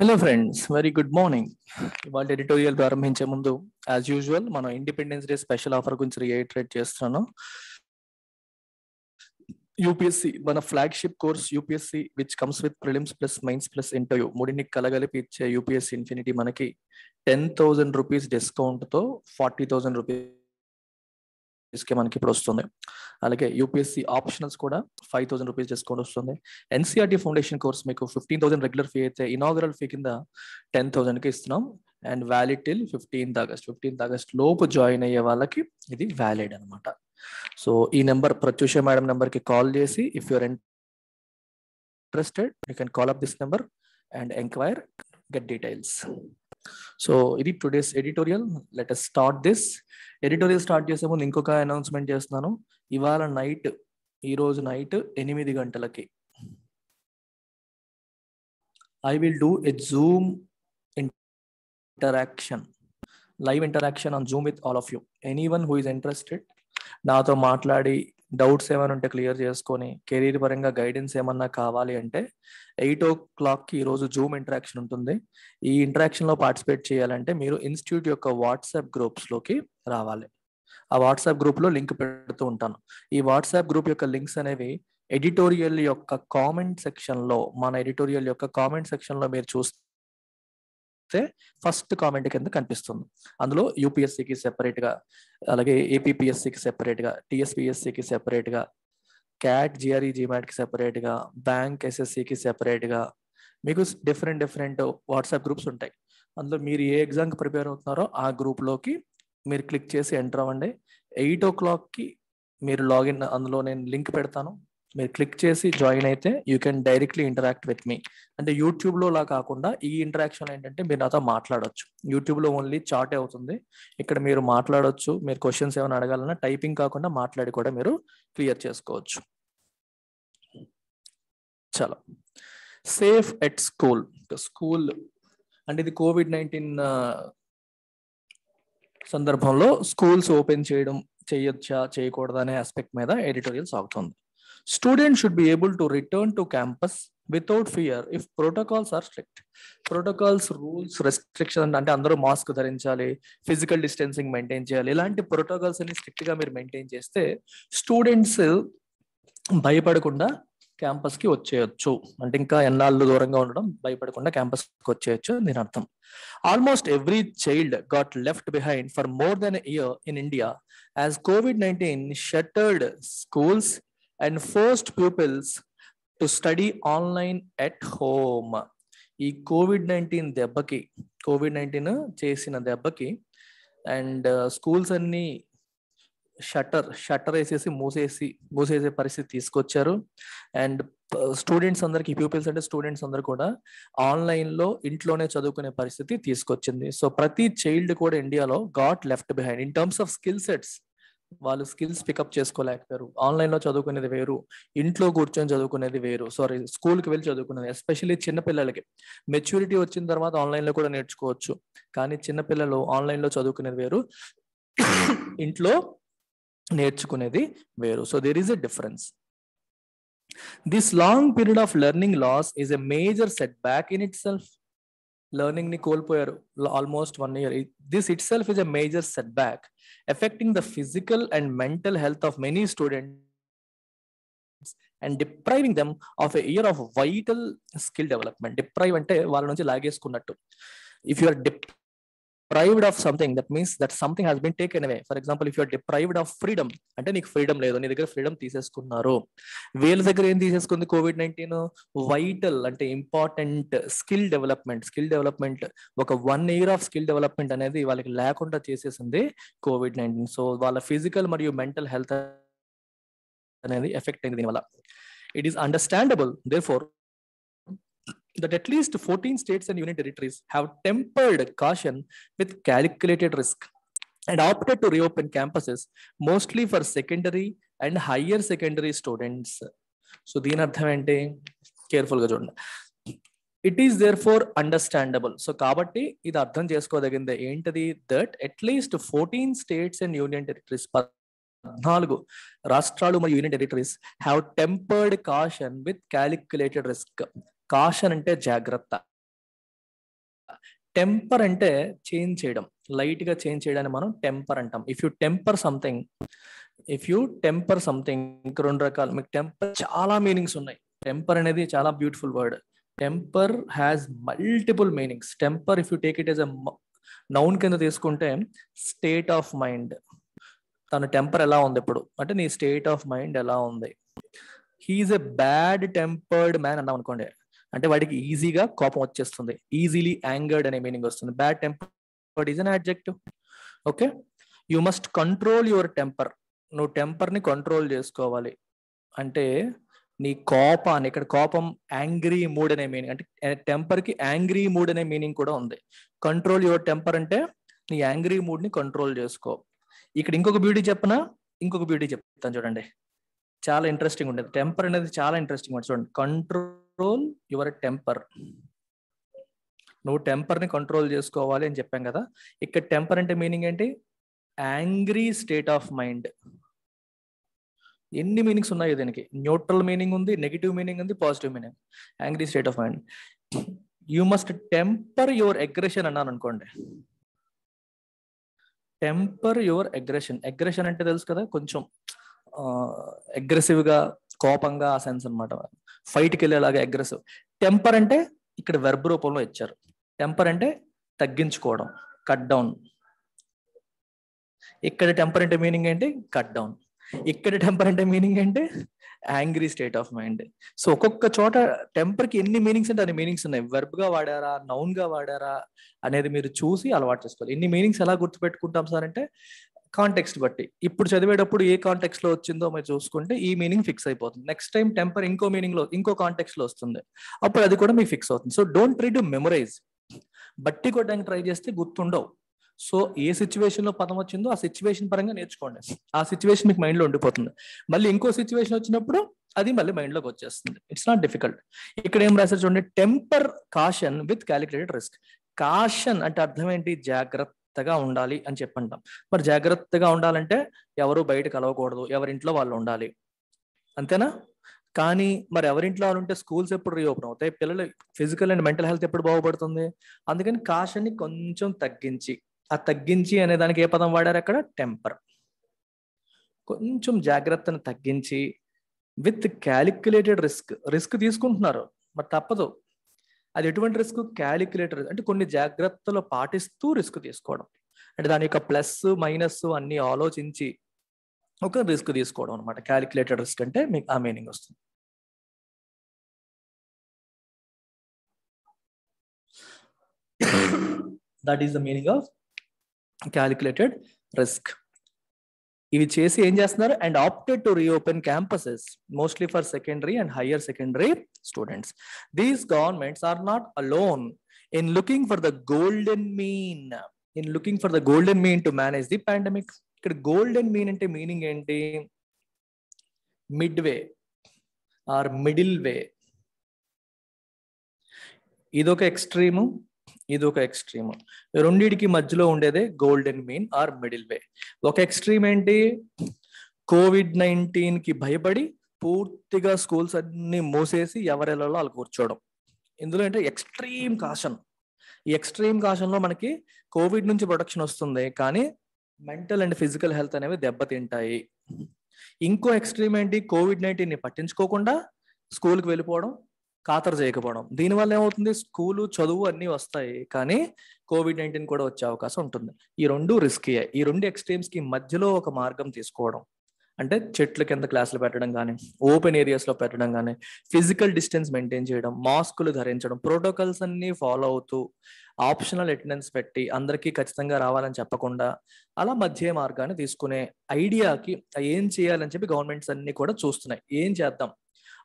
Hello friends very good morning ఇవాళ editorial ప్రారంభించే ముందు యాజ్ యూజువల్ మనం ఇండిపెండెన్స్ డే స్పెషల్ ఆఫర్ గురించి రియేట్రేట్ చేస్తున్నాను యూపీఎస్సి మన flagship course UPSC which comes with prelims plus mains plus interview మూడిని కలగలిపి ఇచ్చే యూపీఎస్సి ఇన్ఫినిటీ మనకి టెన్ థౌసండ్ రూపీస్ డిస్కౌంట్తో ఫార్టీ థౌసండ్ రూపీస్ కి మనకి ఇప్పుడు వస్తుంది అలాగే యూపీఎస్సీ ఆప్షనల్స్ కూడా ఫైవ్ థౌసండ్ రూపీస్ డిస్కౌంట్ వస్తుంది ఎన్సీఆర్టీ ఫౌండేషన్ కోర్స్ మీకు ఫిఫ్టీన్ థౌసండ్ రెగ్యులర్ ఫీ అయితే ఇనాగరల్ ఫీ కింద టెన్ కి ఇస్తున్నాం and valid till fifteenth August fifteenth August లోపు జాయిన్ అయ్యే వాళ్ళకి ఇది వ్యాలిడ్ అనమాట సో ఈ నెంబర్ ప్రత్యూష మేడం నెంబర్కి కాల్ చేసి if you're interested you can call up this number and enquire get details so ఇది today's editorial let us start this editorial start చేసే ముందు ఇంకొక అనౌన్స్మెంట్ చేస్తున్నాను ఇవాళ నైట్ ఈ రోజు నైట్ ఎనిమిది గంటలకి I will do a Zoom interaction live interaction on Zoom with all of you anyone who is interested నాతో మాట్లాడి డౌట్స్ ఏమైనా ఉంటే క్లియర్ చేసుకొని కెరీర్ పరంగా గైడెన్స్ ఏమన్నా కావాలి అంటే ఎయిట్ ఓ క్లాక్కి ఈరోజు జూమ్ ఇంటరాక్షన్ ఉంటుంది ఈ ఇంటరాక్షన్లో పార్టిసిపేట్ చేయాలంటే మీరు ఇన్స్టిట్యూట్ యొక్క వాట్సాప్ గ్రూప్స్లోకి రావాలి ఆ వాట్సాప్ గ్రూప్లో లింక్ పెడుతూ ఉంటాను ఈ వాట్సాప్ గ్రూప్ యొక్క లింక్స్ అనేవి ఎడిటోరియల్ యొక్క కామెంట్ సెక్షన్లో మన ఎడిటోరియల్ యొక్క కామెంట్ సెక్షన్లో మీరు చూస్తే చూస్తే ఫస్ట్ కామెంట్ కింద కనిపిస్తుంది అందులో యూపీఎస్సికి సెపరేట్ గా అలాగే ఏపీపీఎస్సీకి సెపరేట్ గా టీఎస్పీఎస్సికి సెపరేట్ గా క్యాట్ జిఆర్ఈ జిమాట్ కి సెపరేట్ గా బ్యాంక్ ఎస్ఎస్సికి సెపరేట్ గా మీకు డిఫరెంట్ డిఫరెంట్ వాట్సాప్ గ్రూప్స్ ఉంటాయి అందులో మీరు ఏ ఎగ్జామ్కి ప్రిపేర్ అవుతున్నారో ఆ గ్రూప్లోకి మీరు క్లిక్ చేసి ఎంటర్ అవ్వండి ఎయిట్ ఓ క్లాక్కి మీరు లాగిన్ అందులో నేను లింక్ పెడతాను మీరు క్లిక్ చేసి జాయిన్ అయితే you can directly interact with మీ అంటే యూట్యూబ్లోలా లా కాకుండా ఈ ఇంటరాక్షన్ ఏంటంటే మీరు నాతో మాట్లాడవచ్చు యూట్యూబ్లో ఓన్లీ చాట్ అవుతుంది ఇక్కడ మీరు మాట్లాడవచ్చు మీరు క్వశ్చన్స్ ఏమైనా అడగాలన్నా టైపింగ్ కాకుండా మాట్లాడి కూడా మీరు క్లియర్ చేసుకోవచ్చు చాలా సేఫ్ ఎట్ స్కూల్ స్కూల్ అంటే ఇది కోవిడ్ నైన్టీన్ సందర్భంలో స్కూల్స్ ఓపెన్ చేయడం చేయొచ్చా చేయకూడదనే అనే ఆస్పెక్ట్ మీద ఎడిటోరియల్ సాగుతుంది student should be able to return to campus without fear if protocols are strict protocols rules restriction అంటే అందరూ మాస్క్ ధరించాలి ఫిజికల్ డిస్టెన్సింగ్ మెయింటైన్ చేయాలి ఇలాంటి ప్రోటోకాల్స్ అన్ని స్ట్రిక్ట్ గా మీరు మెయింటైన్ చేస్తే స్టూడెంట్స్ భయపడకుండా క్యాంపస్ కి వచ్చేయచ్చు అంటే ఇంకా ఎన్నాళ్ళు దూరంగా ఉండడం భయపడకుండా క్యాంపస్ కి వచ్చేయచ్చు దీని అర్థం almost every child got left behind for more than year in India as Covid nineteen shattered schools and forced pupils to study online at home ఈ కోవిడ్ నైన్టీన్ దెబ్బకి కోవిడ్ నైన్టీన్ చేసిన దెబ్బకి అండ్ స్కూల్స్ అన్ని shutter shutter వేసేసి మూసేసి మూసేసే పరిస్థితి తీసుకొచ్చారు అండ్ స్టూడెంట్స్ uh, అందరికి పీపుల్స్ అంటే స్టూడెంట్స్ అందరు కూడా ఆన్లైన్లో ఇంట్లోనే చదువుకునే పరిస్థితి తీసుకొచ్చింది సో ప్రతి చైల్డ్ కూడా ఇండియాలో got left behind in terms of skill sets వాళ్ళు స్కిల్స్ పికప్ చేసుకోలేకపోయారు లో చదువుకునేది వేరు ఇంట్లో కూర్చొని చదువుకునేది వేరు సారీ స్కూల్కి వెళ్ళి చదువుకునేది ఎస్పెషల్లీ చిన్నపిల్లలకి మెచ్యూరిటీ వచ్చిన తర్వాత ఆన్లైన్ లో కూడా నేర్చుకోవచ్చు కానీ చిన్నపిల్లలు ఆన్లైన్లో చదువుకునేది వేరు ఇంట్లో నేర్చుకునేది వేరు so there is a difference this long period of learning loss is a major setback in itself learning ని కోల్పోయారు almost one year this itself is a major setback affecting the physical and mental health of many students and depriving them of year of vital skill development deprive అంటే వాళ్ళ నుంచి లాగేసుకున్నట్టు if you are dep deprived of something that means that something has been taken away for example if you're deprived of freedom అంటే నీకు freedom లేదు నీ దగ్గర freedom తీసేసుకున్నారు వీళ్ళ దగ్గర ఏం తీసేసుకుంది కోవిడ్ నైన్టీన్ వైటల్ అంటే important skill development skill development ఒక one year of skill development అనేది వాళ్ళకి లేకుండా చేసేసింది కోవిడ్ నైన్టీన్ సో వాళ్ళ ఫిజికల్ మరియు మెంటల్ హెల్త్ అనేది ఎఫెక్ట్ అయింది దీనివల్ల it is understandable therefore that at least 14 states and union territories have tempered caution with calculated risk and opted to reopen campuses mostly for secondary and higher secondary students. So, దీని అర్థం ఏంటి కేర్ఫుల్గా చూడండి it is therefore understandable so కాబట్టి ఇది అర్థం చేసుకోదగింది ఏంటది that at least fourteen states and union territories పద్నాలుగు రాష్ట్రాలు మరియు union territories have tempered caution with calculated risk caution అంటే జాగ్రత్త టెంపర్ అంటే చేంజ్ చేయడం లైట్గా చేంజ్ చేయడాన్ని మనం టెంపర్ అంటాం if you temper something if you temper something రెండు రకాలు మీకు టెంపర్ చాలా మీనింగ్స్ ఉన్నాయి టెంపర్ అనేది చాలా beautiful word temper has multiple meanings temper if you take it as a noun కింద తీసుకుంటే స్టేట్ ఆఫ్ మైండ్ తన టెంపర్ ఎలా ఉంది ఇప్పుడు అంటే నీ స్టేట్ ఆఫ్ మైండ్ ఎలా ఉంది he is a bad tempered man అన్నాం అనుకోండి అంటే వాడికి ఈజీగా కోపం వచ్చేస్తుంది ఈజీలీ యాంగర్డ్ అనే మీనింగ్ వస్తుంది bad temper is an adjective okay you must control your temper నువ్వు టెంపర్ని కంట్రోల్ చేసుకోవాలి అంటే నీ కోపాన్ని ఇక్కడ కోపం యాంగ్రీ మూడ్ అనే మీనింగ్ అంటే టెంపర్కి యాంగ్రీ మూడ్ అనే మీనింగ్ కూడా ఉంది కంట్రోల్ యువర్ టెంపర్ అంటే నీ యాంగ్రీ మూడ్ని కంట్రోల్ చేసుకో ఇక్కడ ఇంకొక బ్యూటీ చెప్పనా ఇంకొక బ్యూటీ చెప్తాను చూడండి చాలా ఇంట్రెస్టింగ్ ఉండేది టెంపర్ అనేది చాలా ఇంట్రెస్టింగ్ చూడండి కంట్రోల్ యువర్ టెంపర్ నువ్వు టెంపర్ని కంట్రోల్ చేసుకోవాలి అని చెప్పాం కదా ఇక్కడ టెంపర్ అంటే మీనింగ్ ఏంటి యాంగ్రీ స్టేట్ ఆఫ్ మైండ్ ఎన్ని మీనింగ్స్ ఉన్నాయి దీనికి న్యూట్రల్ మీనింగ్ ఉంది నెగిటివ్ మీనింగ్ ఉంది positive meaning angry state of mind you must temper your aggression అన్నాను అనుకోండి టెంపర్ యువర్ అగ్రెషన్ అగ్రెషన్ అంటే తెలుసు కదా కొంచెం అగ్రెసివ్ గా కోపంగా ఆ సెన్స్ అనమాట ఫైట్కి వెళ్ళేలాగా అగ్రెసివ్ టెంపర్ అంటే ఇక్కడ వెర్బ్ రూపంలో ఇచ్చారు టెంపర్ అంటే తగ్గించుకోవడం కట్ డౌన్ ఇక్కడ టెంపర్ అంటే మీనింగ్ ఏంటి కట్ డౌన్ ఇక్కడ టెంపర్ అంటే మీనింగ్ ఏంటి angry state of mind so ఒక్కొక్క చోట టెంపర్ కి ఎన్ని మీనింగ్స్ అంటే అన్ని మీనింగ్స్ ఉన్నాయి వెర్బ్ గా వాడారా నౌన్ గా వాడారా అనేది మీరు చూసి అలవాటు చేసుకోవాలి ఎన్ని మీనింగ్స్ ఎలా గుర్తుపెట్టుకుంటాం సార్ అంటే కాంటెక్స్ట్ బట్టి ఇప్పుడు చదివేటప్పుడు ఏ కాంటెక్స్ లో వచ్చిందో మీరు చూసుకుంటే ఈ మీనింగ్ ఫిక్స్ అయిపోతుంది నెక్స్ట్ టైం టెంపర్ ఇంకో మీనింగ్ లో ఇంకో కాంటెక్స్ లో వస్తుంది అప్పుడు అది కూడా మీకు ఫిక్స్ అవుతుంది so don't try to memorise బట్టి కొట్టడానికి ట్రై చేస్తే గుర్తుండవు సో ఏ సిచ్యువేషన్ లో పదం వచ్చిందో ఆ సిచ్యువేషన్ పరంగా నేర్చుకోండి ఆ సిచ్యువేషన్ మీకు మైండ్ లో ఉండిపోతుంది మళ్ళీ ఇంకో సిచ్యువేషన్ వచ్చినప్పుడు అది మళ్ళీ మైండ్ లోకి వచ్చేస్తుంది ఇట్స్ నాట్ డిఫికల్ట్ ఇక్కడ ఏం రాశారు చూడండి temper caution with calculated risk caution అంటే అర్థం ఏంటి జాగ్రత్త జాగ్రత్తగా ఉండాలి అని చెప్పంటాం మరి జాగ్రత్తగా ఉండాలంటే ఎవరు బయట కలవకూడదు ఎవరింట్లో వాళ్ళు ఉండాలి అంతేనా కానీ మరి ఎవరింట్లో వాళ్ళు ఉంటే స్కూల్స్ ఎప్పుడు రీఓపెన్ అవుతాయి పిల్లలు ఫిజికల్ అండ్ మెంటల్ హెల్త్ ఎప్పుడు బాగుపడుతుంది అందుకని కాషన్ని కొంచెం తగ్గించి ఆ తగ్గించి అనే దానికి ఏ పదం వాడారు అక్కడ టెంపర్ కొంచెం జాగ్రత్తను తగ్గించి విత్ క్యాలిక్యులేటెడ్ రిస్క్ రిస్క్ తీసుకుంటున్నారు మరి తప్పదు అది ఎటువంటి రిస్క్ క్యాలిక్యులేటర్ అంటే కొన్ని జాగ్రత్తలు పాటిస్తూ రిస్క్ తీసుకోవడం అంటే దాని యొక్క ప్లస్ మైనస్ అన్ని ఆలోచించి ఒక రిస్క్ తీసుకోవడం అనమాట క్యాలిక్యులేటర్ రిస్క్ అంటే మీకు ఆ మీనింగ్ వస్తుంది that is the meaning of calculated risk ఇవి చేసి ఏం చేస్తున్నారు and opted to reopen campuses mostly for secondary and higher secondary students these governments are not alone in looking for the golden mean in looking for the golden mean to manage the pandemic ఇక్కడ golden mean అంటే meaning ఏంటి mid way or middle way ఇదొక extreme ఇది ఒక extreme రెండింటికి మధ్యలో ఉండేదే golden mean are middle way ఒక ఎక్స్ట్రీమ్ ఏంటి కోవిడ్ నైన్టీన్ కి భయపడి పూర్తిగా స్కూల్స్ అన్ని మూసేసి ఎవరెళ్ళలో వాళ్ళు కూర్చోవడం ఇందులో అంటే ఎక్స్ట్రీమ్ కాషన్ ఈ ఎక్స్ట్రీమ్ కాషన్లో మనకి కోవిడ్ నుంచి ప్రొటెక్షన్ వస్తుంది కానీ మెంటల్ అండ్ ఫిజికల్ హెల్త్ అనేవి దెబ్బతింటాయి ఇంకో ఎక్స్ట్రీమ్ ఏంటి కోవిడ్ నైన్టీన్ ని పట్టించుకోకుండా స్కూల్కి వెళ్ళిపోవడం ఖాతరు చేయకపోవడం దీనివల్ల ఏమవుతుంది స్కూలు చదువు అన్నీ వస్తాయి కానీ కోవిడ్ నైన్టీన్ కూడా వచ్చే అవకాశం ఉంటుంది ఈ రెండు రిస్కీ ఈ రెండు ఎక్స్ట్రీమ్స్కి మధ్యలో ఒక మార్గం తీసుకోవడం అంటే చెట్ల కింద క్లాసులు పెట్టడం కానీ ఓపెన్ ఏరియాస్లో పెట్టడం కానీ ఫిజికల్ డిస్టెన్స్ మెయింటైన్ చేయడం మాస్కులు ధరించడం ప్రోటోకాల్స్ అన్నీ ఫాలో అవుతూ ఆప్షనల్ అటెండెన్స్ పెట్టి అందరికీ ఖచ్చితంగా రావాలని చెప్పకుండా అలా మధ్య మార్గాన్ని తీసుకునే ఐడియాకి ఏం చేయాలని చెప్పి గవర్నమెంట్స్ అన్ని కూడా చూస్తున్నాయి ఏం చేద్దాం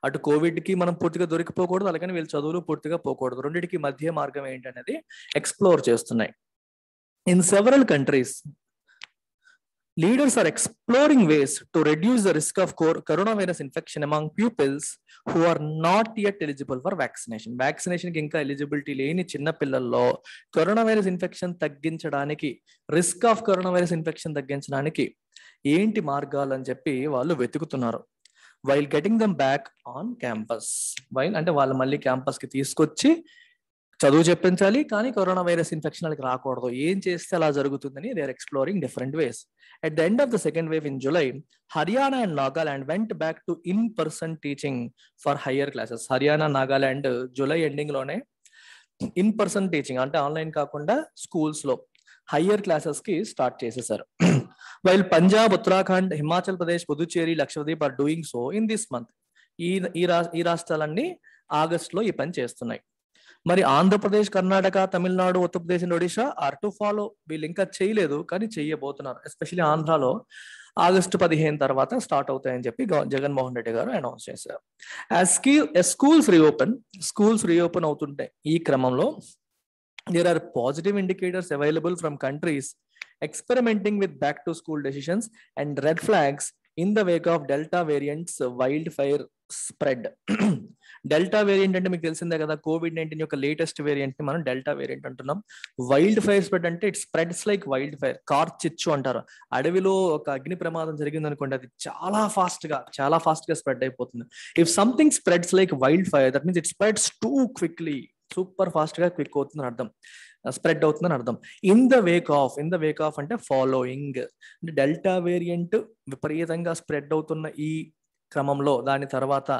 అటు కోవిడ్కి మనం పూర్తిగా దొరికిపోకూడదు అలాగని వీళ్ళు చదువులు పూర్తిగా పోకూడదు రెండింటికి మధ్య మార్గం ఏంటనేది ఎక్స్ప్లోర్ చేస్తున్నాయి in several countries leaders are exploring ways to reduce the risk of corona virus infection among pupils who are not yet eligible for vaccination వ్యాక్సినేషన్కి ఇంకా ఎలిజిబిలిటీ లేని చిన్న పిల్లల్లో కరోనా వైరస్ ఇన్ఫెక్షన్ తగ్గించడానికి risk of corona virus infection తగ్గించడానికి ఏంటి మార్గాలు అని చెప్పి వాళ్ళు వెతుకుతున్నారు while getting them back on campus while అంటే వాళ్ళు మళ్ళీ క్యాంపస్కి తీసుకొచ్చి చదువు చెప్పించాలి కానీ కరోనా వైరస్ ఇన్ఫెక్షన్ వాళ్ళకి రాకూడదు ఏం చేస్తే అలా జరుగుతుందని they are exploring different ways at the end of the second wave in July Haryana and Nagaland went back to in person teaching for higher classes Haryana Nagaland July ending లోనే ఇన్ పర్సన్ టీచింగ్ అంటే online కాకుండా schools లో higher classes కి start చేసేసారు while Punjab Uttarakhand Himachal Pradesh Puducherry Lakshadweep are doing so in this month ఈ ఈ రాష్ట్రాలన్నీ ఆగస్టులో ఈ పని చేస్తున్నాయి మరి Andhra Pradesh Karnataka Tamil Nadu Uttar Pradesh and Odisha are to follow వీళ్ళు ఇంకా చేయలేదు కానీ చేయబోతున్నారు ఎస్పెషలీ ఆంధ్రాలో ఆగస్టు పదిహేను తర్వాత స్టార్ట్ అవుతాయని చెప్పి జగన్మోహన్ రెడ్డి గారు అనౌన్స్ చేశారు స్కూల్స్ రీఓపెన్ స్కూల్స్ రీఓపెన్ అవుతుంటాయి ఈ క్రమంలో there are positive indicators available from countries with back back school decisions and red flags in the wake of delta variants wild fire spread delta variant అంటే మీకు తెలిసిందే కదా covid nineteen యొక్క latest variant ని మనం డెల్టా వేరియంట్ అంటున్నాం wild fire spread అంటే it spreads like wild fire కార్ చిచ్చు అంటారు అడవిలో ఒక అగ్ని ప్రమాదం జరిగింది అనుకోండి అది చాలా ఫాస్ట్ గా చాలా ఫాస్ట్ గా స్ప్రెడ్ అయిపోతుంది if something spreads like wild fire that means it spreads too quickly super fast గా క్విక్ అవుతుంది అర్థం స్ప్రెడ్ అవుతుందని అర్థం in the wake of in the wake of అంటే ఫాలోయింగ్ అంటే డెల్టా వేరియంట్ విపరీతంగా స్ప్రెడ్ అవుతున్న ఈ క్రమంలో దాని తర్వాత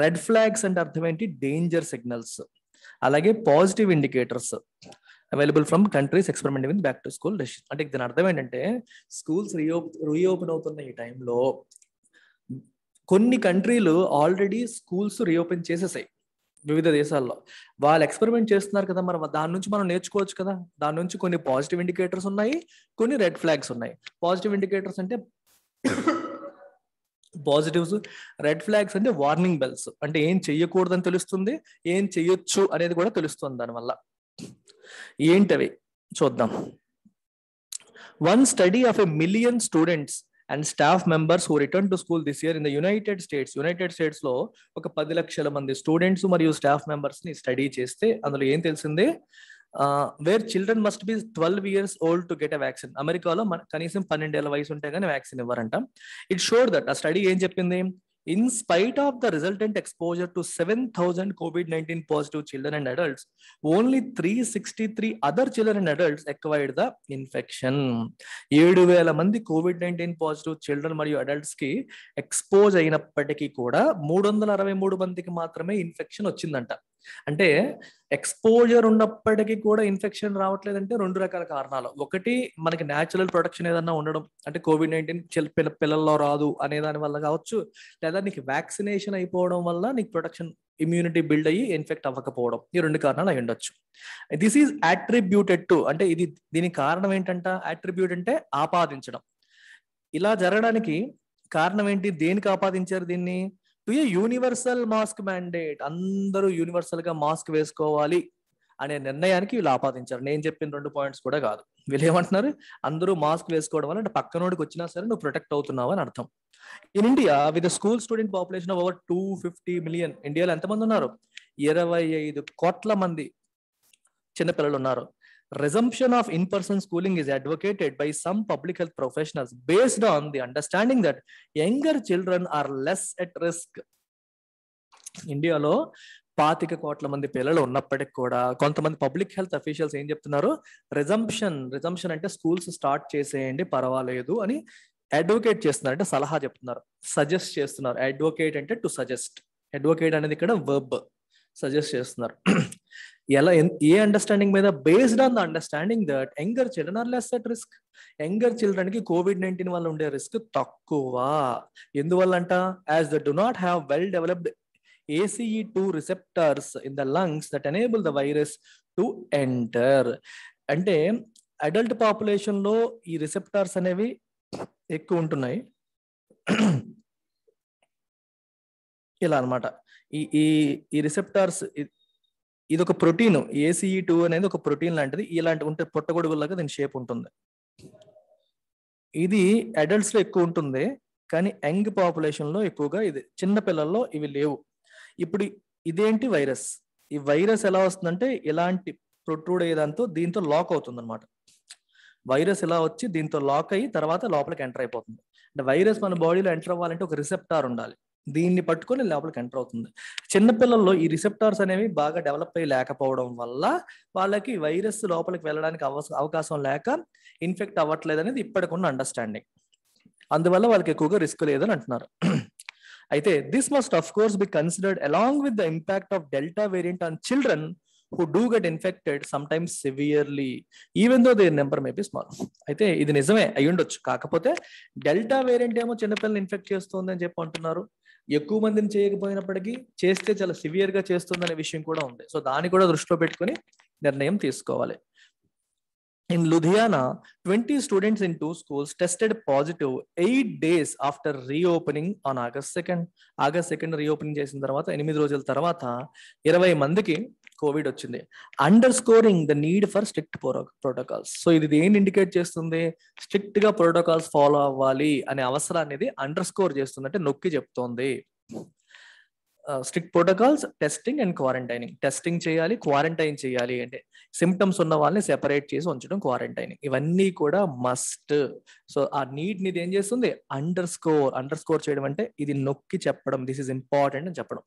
రెడ్ ఫ్లాగ్స్ అంటే అర్థం ఏంటి డేంజర్ సిగ్నల్స్ అలాగే positive indicators available from countries experiment with back to school decision అంటే దీని అర్థం ఏంటంటే స్కూల్స్ రీఓప్ రీఓపెన్ అవుతున్న ఈ టైంలో కొన్ని కంట్రీలు ఆల్రెడీ స్కూల్స్ రీఓపెన్ చేసేసాయి వివిధ దేశాల్లో వాళ్ళు ఎక్స్పెరిమెంట్ చేస్తున్నారు కదా మనం దాని నుంచి మనం నేర్చుకోవచ్చు కదా దాని నుంచి కొన్ని పాజిటివ్ ఇండికేటర్స్ ఉన్నాయి కొన్ని రెడ్ ఫ్లాగ్స్ ఉన్నాయి పాజిటివ్ ఇండికేటర్స్ అంటే పాజిటివ్స్ రెడ్ ఫ్లాగ్స్ అంటే వార్నింగ్ బెల్స్ అంటే ఏం చెయ్యకూడదని తెలుస్తుంది ఏం చెయ్యొచ్చు అనేది కూడా తెలుస్తుంది దానివల్ల ఏంటవి చూద్దాం one study of a million students and staff members who return to school this year in the United States United States లో ఒక పది లక్షల మంది స్టూడెంట్స్ మరియు స్టాఫ్ మెంబర్స్ ని స్టడీ చేస్తే అందులో ఏం తెలిసింది where children must be twelve years old to get a vaccine అమెరికాలో మన కనీసం పన్నెండేళ్ల వయసు ఉంటే కానీ వ్యాక్సిన్ ఇవ్వరంట ఇట్ షోర్ దట్ ఆ స్టడీ ఏం చెప్పింది In spite of the resultant exposure to 7,000 COVID 19 positive children and adults, only 363 other children and adults acquired the infection. 7000 వేల మంది కోవిడ్ నైన్టీన్ పాజిటివ్ చిల్డ్రన్ మరియు అడల్ట్స్ కి ఎక్స్పోజ్ అయినప్పటికీ కూడా మూడు వందల అరవై మూడు మందికి మాత్రమే ఇన్ఫెక్షన్ వచ్చిందంట అంటే ఎక్స్పోజర్ ఉన్నప్పటికీ కూడా ఇన్ఫెక్షన్ రావట్లేదంటే రెండు రకాల కారణాలు ఒకటి మనకి న్యాచురల్ ప్రొటెక్షన్ ఏదన్నా ఉండడం అంటే కోవిడ్ నైన్టీన్ పిల్లల్లో రాదు అనే దాని వల్ల కావచ్చు లేదా నీకు వ్యాక్సినేషన్ అయిపోవడం వల్ల నీకు ప్రొటెక్షన్ ఇమ్యూనిటీ బిల్డ్ అయ్యి ఇన్ఫెక్ట్ అవ్వకపోవడం ఈ రెండు కారణాలు అయి ఉండొచ్చు దిస్ ఈజ్ అట్రిబ్యూటెడ్ టు అంటే ఇది దీనికి కారణం ఏంటంట అట్రిబ్యూట్ అంటే ఆపాదించడం ఇలా జరగడానికి కారణం ఏంటి దేనికి ఆపాదించారు దీన్ని to a universal mask mandate అందరూ యూనివర్సల్ గా మాస్క్ వేసుకోవాలి అనే నిర్ణయానికి వీళ్ళు ఆపాదించారు నేను చెప్పిన రెండు పాయింట్స్ కూడా కాదు వీళ్ళు ఏమంటున్నారు అందరూ మాస్క్ వేసుకోవడం వల్ల అంటే పక్కనోడికి వచ్చినా సరే నువ్వు ప్రొటెక్ట్ అవుతున్నావు అని అర్థం in India with school student population over two fifty million ఇండియాలో ఎంతమంది ఉన్నారు ఇరవై ఐదు కోట్ల మంది చిన్నపిల్లలు ఉన్నారు resumption of in-person schooling is advocated by some public health professionals based on the understanding that younger children are less at risk ఇండియాలో పాతిక కోట్ల మంది పిల్లలు ఉన్నప్పటికి కూడా కొంతమంది పబ్లిక్ హెల్త్ అఫీషియల్స్ ఏం చెప్తున్నారు రిజంప్షన్ రిజంప్షన్ అంటే స్కూల్స్ స్టార్ట్ చేసేయండి పర్వాలేదు అని అడ్వకేట్ చేస్తున్నారు అంటే సలహా చెప్తున్నారు సజెస్ట్ చేస్తున్నారు అడ్వకేట్ అంటే టు సజెస్ట్ అడ్వకేట్ అనేది ఇక్కడ వర్బ్ సజెస్ట్ చేస్తున్నారు ఎలా ఏ అండర్స్టాండింగ్ మీద based on the understanding that younger children are less at risk younger children కి కోవిడ్ నైన్టీన్ వల్ల ఉండే రిస్క్ తక్కువ అంట as the do not have well developed ACE two receptors in the lungs that enable the virus to enter అంటే adult population లో ఈ receptors అనేవి ఎక్కువ ఉంటున్నాయి ఇలా అనమాట ఈ ఈ ఈ రిసెప్టార్స్ ఇది ఒక ప్రోటీన్ ఏసీఈ టూ e అనేది ఒక ప్రోటీన్ లాంటిది ఇలాంటి ఉంటే పుట్టగొడుగులాగా దీని షేప్ ఉంటుంది ఇది అడల్ట్స్ లో ఎక్కువ ఉంటుంది కానీ యంగ్ పాపులేషన్ లో ఎక్కువగా ఇది చిన్న పిల్లల్లో ఇవి లేవు ఇప్పుడు ఇదేంటి వైరస్ ఈ వైరస్ ఎలా వస్తుందంటే ఇలాంటి ప్రొట్రూడ్ అయ్యేదాంతో దీంతో లాక్ అవుతుంది అనమాట వైరస్ ఇలా వచ్చి దీంతో లాక్ అయ్యి తర్వాత లోపలికి ఎంటర్ అయిపోతుంది అంటే వైరస్ మన బాడీలో ఎంటర్ అవ్వాలంటే ఒక రిసెప్టార్ ఉండాలి దీన్ని పట్టుకొని లోపలికి ఎంటర్ అవుతుంది చిన్నపిల్లల్లో ఈ రిసెప్టార్స్ అనేవి బాగా డెవలప్ అయ్యి లేకపోవడం వల్ల వాళ్ళకి వైరస్ లోపలికి వెళ్ళడానికి అవకాశం లేక ఇన్ఫెక్ట్ అవ్వట్లేదు అనేది ఇప్పటికున్న అండర్స్టాండింగ్ అందువల్ల వాళ్ళకి ఎక్కువగా రిస్క్ లేదని అంటున్నారు అయితే this must of course be considered along with the impact of delta variant on children who do get infected sometimes severely even though their number maybe small అయితే ఇది నిజమే అయ్యుండొచ్చు కాకపోతే డెల్టా వేరియంట్ ఏమో చిన్నపిల్లని ఇన్ఫెక్ట్ చేస్తుంది అని చెప్పి అంటున్నారు ఎక్కువ మందిని చేయకపోయినప్పటికీ చేస్తే చాలా సివియర్ గా చేస్తుందనే విషయం కూడా ఉంది సో దాన్ని కూడా దృష్టిలో పెట్టుకుని నిర్ణయం తీసుకోవాలి in Ludhiana twenty students in two schools tested positive eight days after reopening on August second August second reopening చేసిన తర్వాత ఎనిమిది రోజుల తర్వాత ఇరవై మందికి కోవిడ్ వచ్చింది underscoring the need for strict protocols so ఇది ఏం ఇండికేట్ చేస్తుంది స్ట్రిక్ట్ గా ప్రోటోకాల్స్ ఫాలో అవ్వాలి అనే అవసరాన్ని అండర్ స్కోర్ చేస్తుంది అంటే నొక్కి చెప్తోంది strict protocols testing and quarantining testing చేయాలి క్వారంటైన్ చేయాలి అంటే సిమ్టమ్స్ ఉన్న వాళ్ళని సెపరేట్ చేసి ఉంచడం క్వారంటైన్ ఇవన్నీ కూడా మస్ట్ సో ఆ నీట్ ఇది ఏం చేస్తుంది అండర్ స్కోర్ అండర్ స్కోర్ చేయడం అంటే ఇది నొక్కి చెప్పడం దిస్ ఇస్ ఇంపార్టెంట్ అని చెప్పడం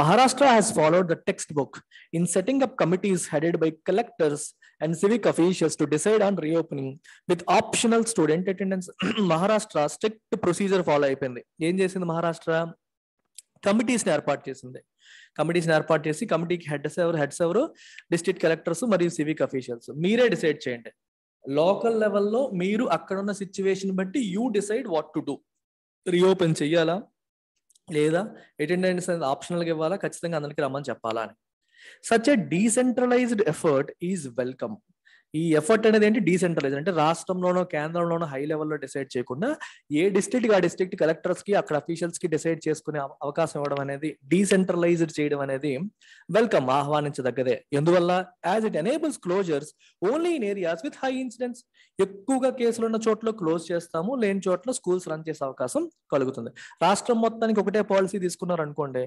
Maharashtra has followed the textbook in setting up committees headed by collectors and civic officials to decide on reopening with optional student attendance Maharashtra strict procedure follow అయిపోయింది ఏం చేసింది మహారాష్ట్ర కమిటీస్ని ఏర్పాటు చేసింది కమిటీస్ని ఏర్పాటు చేసి కమిటీకి హెడ్స్ ఎవరు హెడ్స్ ఎవరు డిస్ట్రిక్ట్ కలెక్టర్స్ మరియు సివిక్ అఫీషియల్స్ మీరే డిసైడ్ చేయండి లోకల్ లెవెల్లో మీరు అక్కడ ఉన్న సిచ్యువేషన్ బట్టి you decide what to do reopen చెయ్యాలా లేదా అటెండెన్స్ అనేది ఆప్షనల్గా ఇవ్వాలా ఖచ్చితంగా అందరికీ రమ్మని చెప్పాలా అని such a decentralized effort is welcome ఈ ఎఫర్ట్ అనేది ఏంటి డీసెంట్రలైజ్ అంటే రాష్ట్రంలోనో కేంద్రంలోనో హై లెవెల్లో డిసైడ్ చేయకుండా ఏ డిస్ట్రిక్ట్ ఆ డిస్ట్రిక్ట్ కలెక్టర్స్ కి అక్కడ అఫీషియల్స్ కి డిసైడ్ చేసుకునే అవకాశం ఇవ్వడం అనేది డీసెంట్రలైజ్డ్ చేయడం అనేది వెల్కమ్ ఆహ్వానించదగ్గదే ఎందువల్ల as it enables closures only in areas with high incidence ఎక్కువగా కేసులు ఉన్న చోట్ల క్లోజ్ చేస్తాము లేని చోట్ల స్కూల్స్ రన్ చేసే అవకాశం కలుగుతుంది రాష్ట్రం మొత్తానికి ఒకటే పాలసీ తీసుకున్నారు అనుకోండి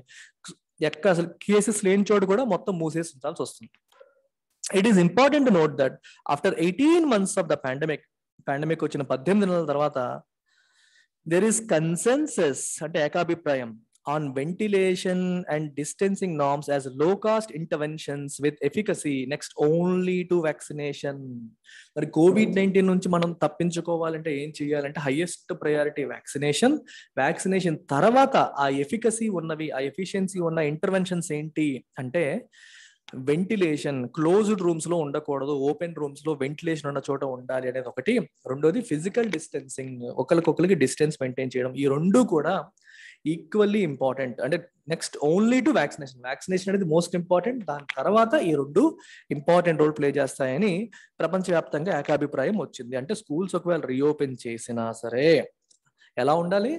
ఎక్క అసలు కేసెస్ లేని చోటు కూడా మొత్తం మూసేసి ఉంచాల్సి వస్తుంది it is important note that after eighteen months of the pandemic pandemic వచ్చిన పద్దెనిమిది నెలల తర్వాత దెర్ ఈస్ కన్సెన్సెస్ అంటే ఏకాభిప్రాయం on ventilation and distancing norms as low cost interventions with efficacy next only to vaccination మరి కోవిడ్ నైన్టీన్ నుంచి మనం తప్పించుకోవాలంటే ఏం చేయాలంటే హైయెస్ట్ ప్రయారిటీ వ్యాక్సినేషన్ వ్యాక్సినేషన్ తర్వాత ఆ ఎఫికసీ ఉన్నవి ఆ ఎఫిషియన్సీ ఉన్న ఇంటర్వెన్షన్స్ ఏంటి అంటే వెంటిలేషన్ క్లోజ్డ్ రూమ్స్ లో ఉండకూడదు ఓపెన్ రూమ్స్ లో వెంటిలేషన్ ఉన్న చోట ఉండాలి అనేది ఒకటి రెండోది ఫిజికల్ డిస్టెన్సింగ్ ఒకరికొకరికి డిస్టెన్స్ మెయింటైన్ చేయడం ఈ రెండు కూడా ఈక్వల్లీ ఇంపార్టెంట్ అంటే next only to vaccination vaccination అనేది మోస్ట్ ఇంపార్టెంట్ దాని తర్వాత ఈ రెండు ఇంపార్టెంట్ రోల్ ప్లే చేస్తాయని ప్రపంచవ్యాప్తంగా ఏకాభిప్రాయం వచ్చింది అంటే స్కూల్స్ ఒకవేళ రీఓపెన్ చేసినా సరే ఎలా ఉండాలి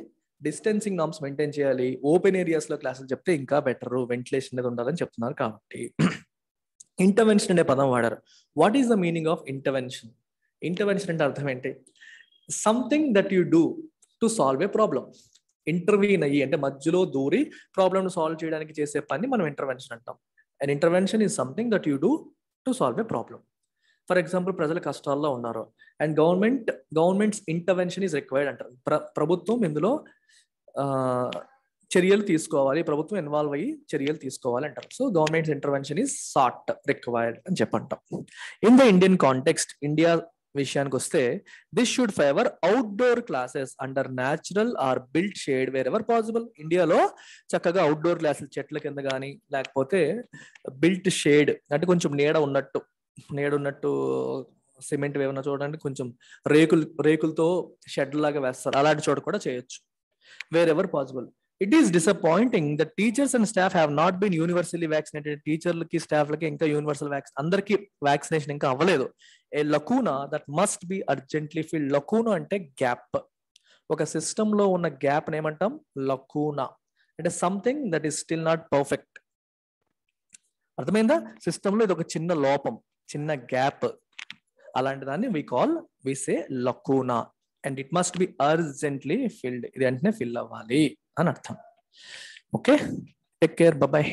డిస్టెన్సింగ్ నామ్స్ మెయింటైన్ చేయాలి ఓపెన్ ఏరియాస్ లో క్లాసులు చెప్తే ఇంకా బెటర్ వెంటిలేషన్ అనేది ఉండాలని చెప్తున్నారు కాబట్టి ఇంటర్వెన్షన్ అనే పదం వాడారు what is the meaning of intervention intervention అంటే అర్థం ఏంటి something that you do to solve a problem intervene అయ్యి అంటే మధ్యలో దూరి ప్రాబ్లమ్ సాల్వ్ చేయడానికి చేసే పని మనం ఇంటర్వెన్షన్ అంటాం and intervention is something that you do to solve a problem for example ప్రజలు కష్టాల్లో ఉన్నారు and government governments intervention is required అంటారు ప్రభుత్వం ఇందులో చర్యలు తీసుకోవాలి ప్రభుత్వం ఇన్వాల్వ్ అయ్యి చర్యలు తీసుకోవాలి అంటారు so governments intervention is sought required అని చెప్పంటాం in the Indian context India విషయానికి వస్తే this should favour outdoor classes under natural or built shade where ever possible ఇండియాలో చక్కగా అవుట్డోర్ క్లాసెస్ చెట్ల కింద కానీ లేకపోతే బిల్ట్ షేడ్ అంటే కొంచెం నీడ ఉన్నట్టు నేడున్నట్టు సిమెంట్ ఏమైనా చూడండి కొంచెం రేకులు రేకులతో షెడ్ లాగా వేస్తారు అలాంటి చోట కూడా చేయొచ్చు where ever possible it is disappointing the teachers and staff have not been universally vaccinated టీచర్లకి స్టాఫ్లకి ఇంకా యూనివర్సల్ వ్యాక్సిన్ అందరికీ వ్యాక్సినేషన్ ఇంకా అవ్వలేదు a lacuna that must be urgently feel lacuna అంటే గ్యాప్ ఒక సిస్టంలో ఉన్న గ్యాప్ ఏమంటాం లకూనా అంటే something that is still not perfect అర్థమైందా సిస్టమ్ లో ఇది ఒక చిన్న లోపం చిన్న గ్యాప్ అలాంటి దాన్ని we call we say lacuna and it must be urgently filled ఇది వెంటనే ఫిల్ అవ్వాలి అని అర్థం ఓకే టేక్ కేర్ బాయ్